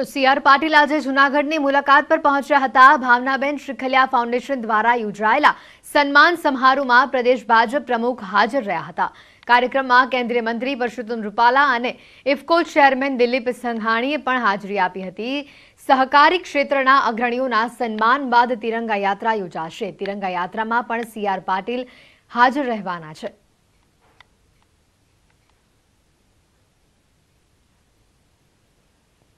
તો સીઆર પાટીલ આજે જૂનાગઢની મુલાકાત પર પહોંચ્યા હતા ભાવનાબેન શ્રીખલિયા ફાઉન્ડેશન દ્વારા યોજાયેલા સન્માન સમારોહમાં પ્રદેશ ભાજપ પ્રમુખ હાજર રહ્યા હતા કાર્યક્રમમાં કેન્દ્રીય મંત્રી પરષોત્તમ રૂપાલા અને ઇફકો ચેરમેન દિલીપ સંઘાણીએ પણ હાજરી આપી હતી સહકારી ક્ષેત્રના અગ્રણીઓના સન્માન બાદ તિરંગા યાત્રા યોજાશે તિરંગા યાત્રામાં પણ સીઆર પાટીલ હાજર રહેવાના છે